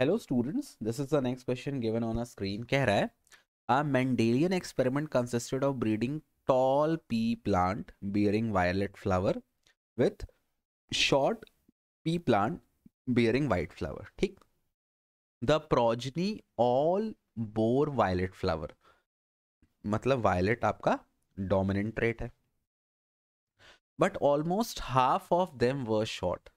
hello students this is the next question given on a screen कह रहा है a Mendelian experiment consisted of breeding tall pea plant bearing violet flower with short pea plant bearing white flower ठीक the progeny all bore violet flower मतलब violet आपका dominant trait है but almost half of them were short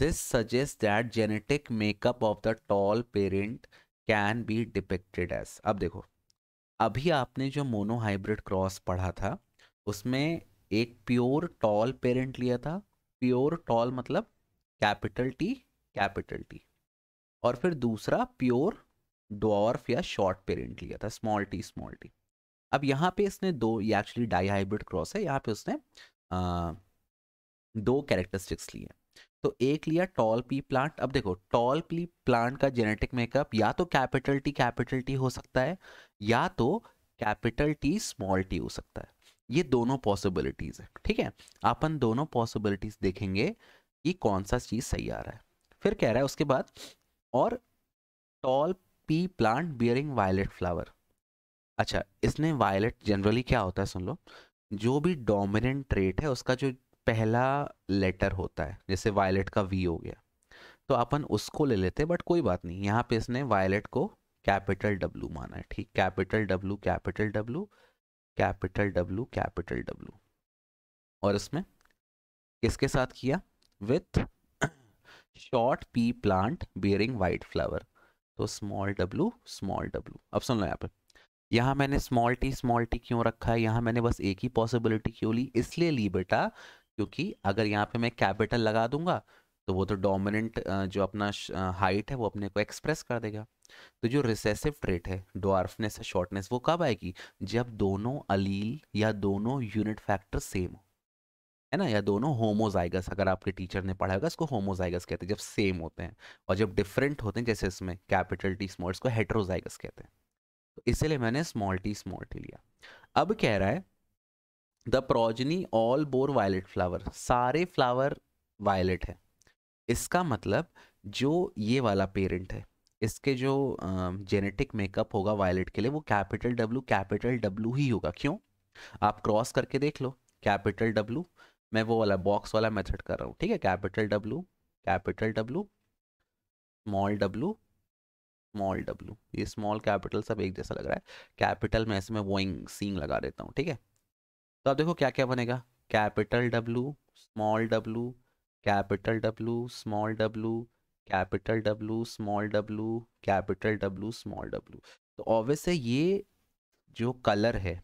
this suggest that genetic makeup of the tall parent can be depicted as अब देखो अभी आपने जो monohybrid cross पढ़ा था उसमें एक प्योर टॉल पेरेंट लिया था प्योर टॉल मतलब कैपिटल टी कैपिटल टी और फिर दूसरा प्योर डॉर्फ या शॉर्ट पेरेंट लिया था स्मॉल टी स्मॉल टी अब यहाँ पे इसने दो ये एक्चुअली डाई हाइब्रिड क्रॉस है यहाँ पे उसने आ, दो कैरेक्टरिस्टिक्स लिए तो एक लिया टॉल पी प्लांट अब देखो टॉल पी प्लांट का जेनेटिक मेकअप या तो कैपिटल टी कैपिटल टी हो सकता है या तो कैपिटल टी स्मॉल टी हो सकता है ये दोनों पॉसिबिलिटीज है ठीक है अपन दोनों पॉसिबिलिटीज देखेंगे कि कौन सा चीज सही आ रहा है फिर कह रहा है उसके बाद और tall pea plant bearing violet flower अच्छा इसमें वायलेट जनरली क्या होता है सुन लो जो भी डोमिनेंट ट्रेट है उसका जो पहला लेटर होता है जैसे वायलेट का वी हो गया तो अपन उसको ले लेते बट कोई बात नहीं यहाँ पे इसने वायलेट को कैपिटल डब्लू माना है ठीक capital W capital W capital W capital W और इसमें किसके साथ किया with short pea plant bearing white flower तो स्मॉल डब्लू स्मॉल डब्लू अब सुन लो यहाँ पे यहाँ मैंने स्मॉल टी स्मॉल टी क्यों रखा है यहाँ मैंने बस एक ही पॉसिबिलिटी क्यों ली इसलिए ली बेटा क्योंकि अगर यहाँ पे मैं कैपिटल लगा दूंगा तो वो तो डोमिनेंट जो अपना हाइट है वो अपने को एक्सप्रेस कर देगा तो जो रिसेसिव ट्रेट है डॉर्फनेस शॉर्टनेस वो कब आएगी जब दोनों अलील या दोनों यूनिट फैक्टर सेम हो है ना या दोनों होमोजाइगस अगर आपके टीचर ने पढ़ा होगा इसको होमोजाइगस कहते हैं जब सेम होते हैं और जब डिफरेंट होते हैं जैसे इसमें कैपिटल टी स्मॉल को हेट्रोजाइगस कहते हैं तो मैंने स्मॉल टी स्मॉल टी लिया अब कह रहा है the progeny all bore violet flower सारे फ्लावर वायलेट है इसका मतलब जो ये वाला पेरेंट है इसके जो जेनेटिक मेकअप होगा वायलेट के लिए वो कैपिटल डब्लू कैपिटल डब्लू ही होगा क्यों आप क्रॉस करके देख लो कैपिटल डब्लू मैं वो वाला बॉक्स वाला मेथड कर रहा हूँ ठीक है capital W capital W small W small W ये स्मॉल कैपिटल सब एक जैसा लग रहा है कैपिटल में ऐसे में वोइंग सींग लगा देता हूँ ठीक है तो आप देखो क्या क्या बनेगा capital W small W capital W small W capital W small W capital W small W तो ऑब्वियस है ये जो कलर है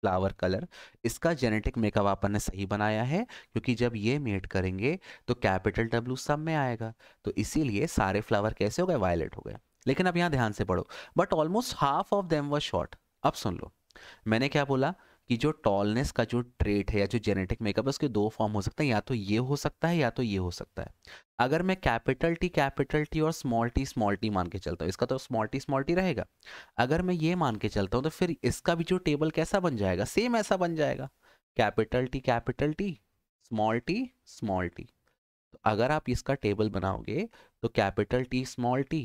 फ्लावर कलर इसका जेनेटिक मेकअप आपने ने सही बनाया है क्योंकि जब ये मेट करेंगे तो कैपिटल डब्लू सब में आएगा तो इसीलिए सारे फ्लावर कैसे हो गए वायलेट हो गए लेकिन अब यहाँ ध्यान से पढ़ो but almost half of them were short अब सुन लो मैंने क्या बोला कि जो टॉलनेस का जो ट्रेट है या जो जेनेटिक मेकअप है उसके दो फॉर्म हो सकते हैं या तो ये हो सकता है या तो ये हो सकता है अगर मैं कैपिटल टी कैपिटल टी और स्मॉल टी स्मॉल टी मान के चलता हूँ इसका तो स्मॉल टी स्मॉल टी रहेगा अगर मैं ये मान के चलता हूँ तो फिर इसका भी जो टेबल कैसा बन जाएगा सेम ऐसा बन जाएगा capital T capital T small T small T तो अगर आप इसका टेबल बनाओगे तो capital T small T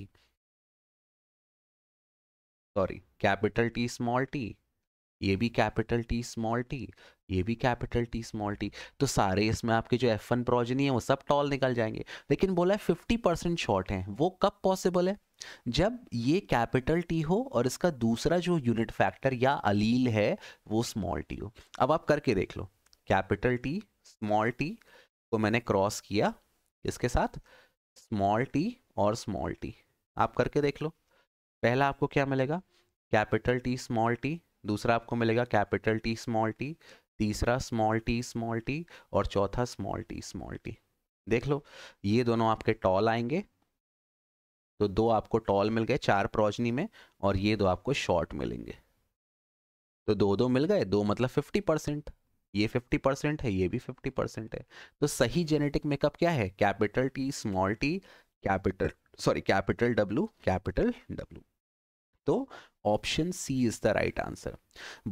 sorry capital T small T ये भी कैपिटल टी स्मॉल टी ये भी कैपिटल टी स्मॉल टी तो सारे इसमें आपके जो एफ वन प्रोजनी है वो सब टॉल निकल जाएंगे लेकिन बोला है फिफ्टी परसेंट शॉर्ट हैं वो कब पॉसिबल है जब ये कैपिटल टी हो और इसका दूसरा जो यूनिट फैक्टर या अलील है वो स्मॉल टी हो अब आप करके देख लो कैपिटल टी स्मॉल टी को मैंने क्रॉस किया इसके साथ स्मॉल टी और स्मॉल टी आप करके देख लो पहला आपको क्या मिलेगा कैपिटल टी स्मॉल टी दूसरा आपको मिलेगा कैपिटल टी स्मॉल टी तीसरा स्मॉल टी स्मॉल टी और चौथा स्मॉल टी स्मॉल टी देख लो ये दोनों आपके टॉल आएंगे तो दो आपको टॉल मिल गए चार प्रोजनी में और ये दो आपको शॉर्ट मिलेंगे तो दो दो मिल गए दो मतलब फिफ्टी परसेंट ये फिफ्टी परसेंट है ये भी फिफ्टी परसेंट है तो सही जेनेटिक मेकअप क्या है capital T small T capital sorry capital W capital W तो option C is the right answer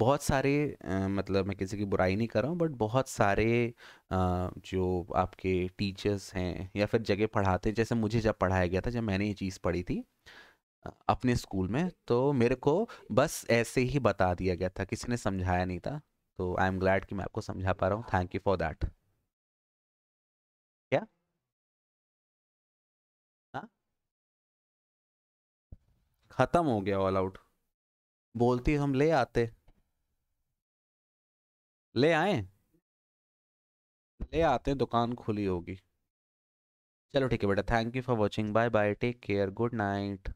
बहुत सारे आ, मतलब मैं किसी की बुराई नहीं कर रहा हूँ बट बहुत सारे आ, जो आपके टीचर्स हैं या फिर जगह पढ़ाते जैसे मुझे जब पढ़ाया गया था जब मैंने ये चीज़ पढ़ी थी अपने स्कूल में तो मेरे को बस ऐसे ही बता दिया गया था किसी ने समझाया नहीं था तो आई एम ग्लैड कि मैं आपको समझा पा रहा हूँ थैंक यू फॉर दैट खत्म हो गया ऑल आउट बोलती हम ले आते ले आए ले आते दुकान खुली होगी चलो ठीक है बेटा thank you for watching bye bye take care good night